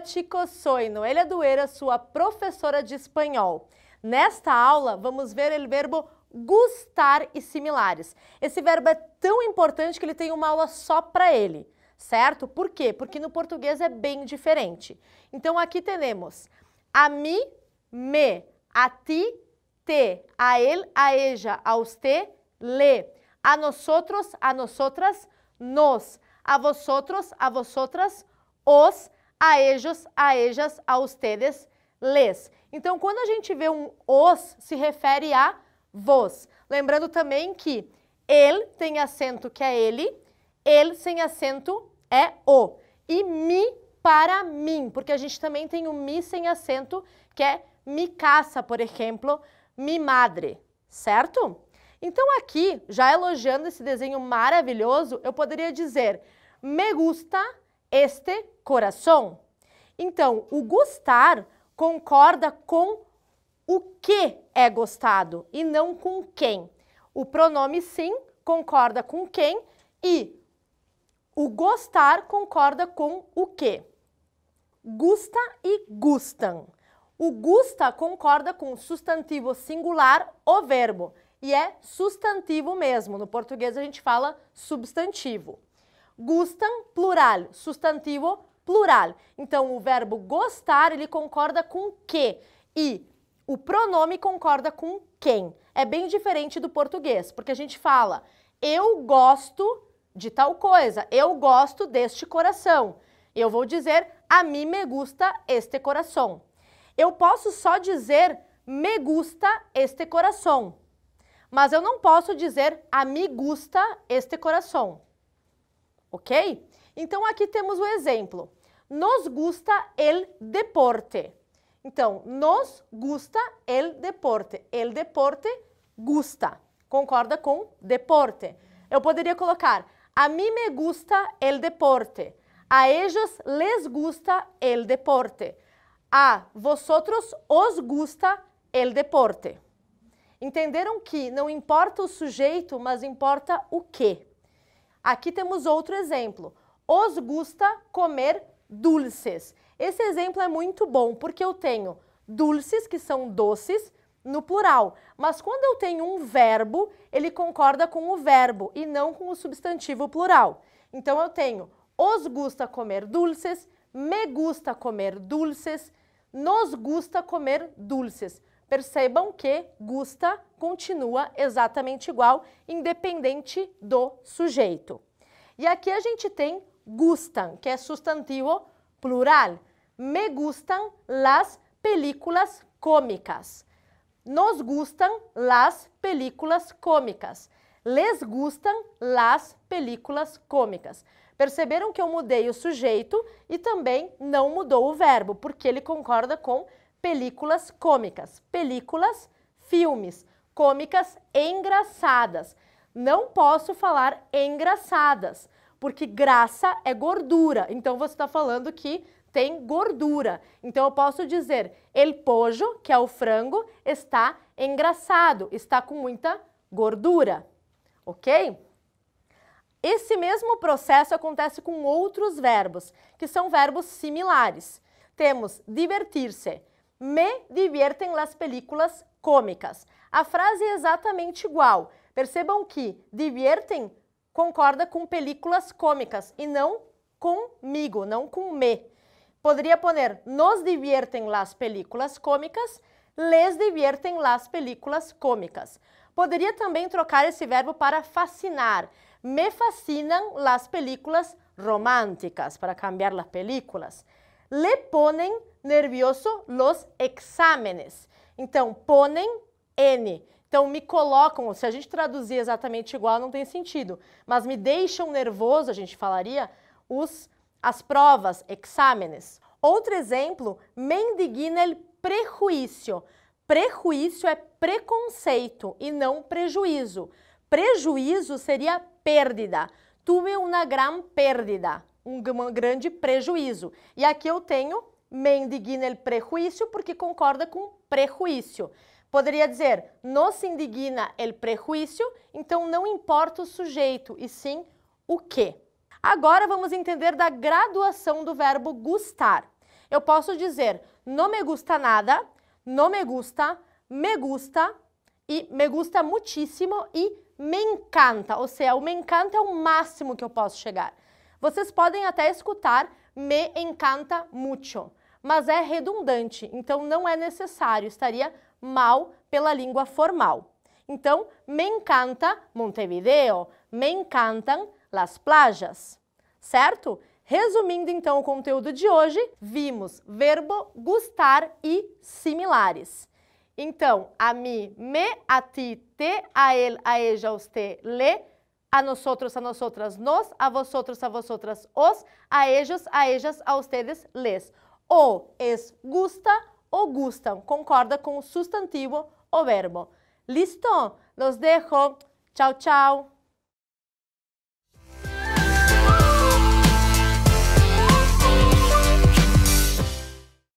Tico é Noelia Dueira, sua professora de espanhol. Nesta aula, vamos ver o verbo gustar e similares. Esse verbo é tão importante que ele tem uma aula só para ele, certo? Por quê? Porque no português é bem diferente. Então aqui temos a mim, me, a ti, te, a ele, a eja, a usted, le, a nosotros, a nosotras, nos, a vosotros, a vosotras, os, a ellos, a ellas, a ustedes, les. Então, quando a gente vê um os, se refere a vos. Lembrando também que ele tem acento que é ele, ele sem acento é o. E mi para mim, porque a gente também tem o mi sem acento, que é mi caça, por exemplo, mi madre, certo? Então aqui, já elogiando esse desenho maravilhoso, eu poderia dizer me gusta este coração. Então, o gostar concorda com o que é gostado e não com quem. O pronome sim concorda com quem e o gostar concorda com o que. Gusta e gustam. O gusta concorda com sustantivo singular ou verbo e é substantivo mesmo. No português a gente fala substantivo. Gustam, plural. Substantivo, plural. Então, o verbo gostar, ele concorda com que. E o pronome concorda com quem. É bem diferente do português, porque a gente fala eu gosto de tal coisa, eu gosto deste coração. Eu vou dizer a mim me gusta este coração. Eu posso só dizer me gusta este coração, mas eu não posso dizer a mim gusta este coração ok? Então aqui temos o exemplo. Nos gusta el deporte. Então, nos gusta el deporte. El deporte gusta. Concorda com deporte. Eu poderia colocar a mim me gusta el deporte. A ellos les gusta el deporte. A vosotros os gusta el deporte. Entenderam que não importa o sujeito, mas importa o que. Aqui temos outro exemplo. Os gusta comer dulces. Esse exemplo é muito bom porque eu tenho dulces, que são doces, no plural. Mas quando eu tenho um verbo, ele concorda com o verbo e não com o substantivo plural. Então eu tenho os gusta comer dulces, me gusta comer dulces, nos gusta comer dulces. Percebam que gusta continua exatamente igual, independente do sujeito. E aqui a gente tem gustan, que é substantivo plural. Me gustam las películas cômicas. Nos gustam las películas cômicas. Les gustam las películas cômicas. Perceberam que eu mudei o sujeito e também não mudou o verbo, porque ele concorda com películas cômicas, películas filmes, cômicas engraçadas. Não posso falar engraçadas, porque graça é gordura. Então você está falando que tem gordura. Então eu posso dizer, el pojo, que é o frango, está engraçado, está com muita gordura, ok? Esse mesmo processo acontece com outros verbos, que são verbos similares. Temos divertir-se, me diviertem las películas cômicas. A frase é exatamente igual. Percebam que divertem concorda com películas cômicas e não comigo, não com me. Poderia poner nos divertem las películas cômicas, les divertem las películas cômicas. Poderia também trocar esse verbo para fascinar. Me fascinam las películas românticas, para cambiar las películas le ponem nervioso los exámenes. Então, ponem N. Então, me colocam, se a gente traduzir exatamente igual, não tem sentido. Mas me deixam nervoso, a gente falaria, os, as provas, exámenes. Outro exemplo, mendigina el prejuício. Prejuício é preconceito e não prejuízo. Prejuízo seria pérdida. Tuve uma gran pérdida um grande prejuízo. E aqui eu tenho mendigina el prejuízo, porque concorda com prejuízo. Poderia dizer, se indigna el prejuízo, então não importa o sujeito, e sim o que. Agora vamos entender da graduação do verbo gustar. Eu posso dizer, não me gusta nada, não me gusta, me gusta, e me gusta muitíssimo e me encanta, ou seja, o me encanta é o máximo que eu posso chegar. Vocês podem até escutar me encanta mucho, mas é redundante, então não é necessário, estaria mal pela língua formal. Então, me encanta Montevideo, me encantam las playas, certo? Resumindo então o conteúdo de hoje, vimos verbo gostar e similares. Então, a mim, me, a ti, te, a ele, a eja, os te, le, a outros a nosotras, nos, a outros a vosotras, os, a eles a ellas, a ustedes, les. O es gusta o gustam concorda com o substantivo ou verbo. Listo? Los dejo. Tchau, tchau.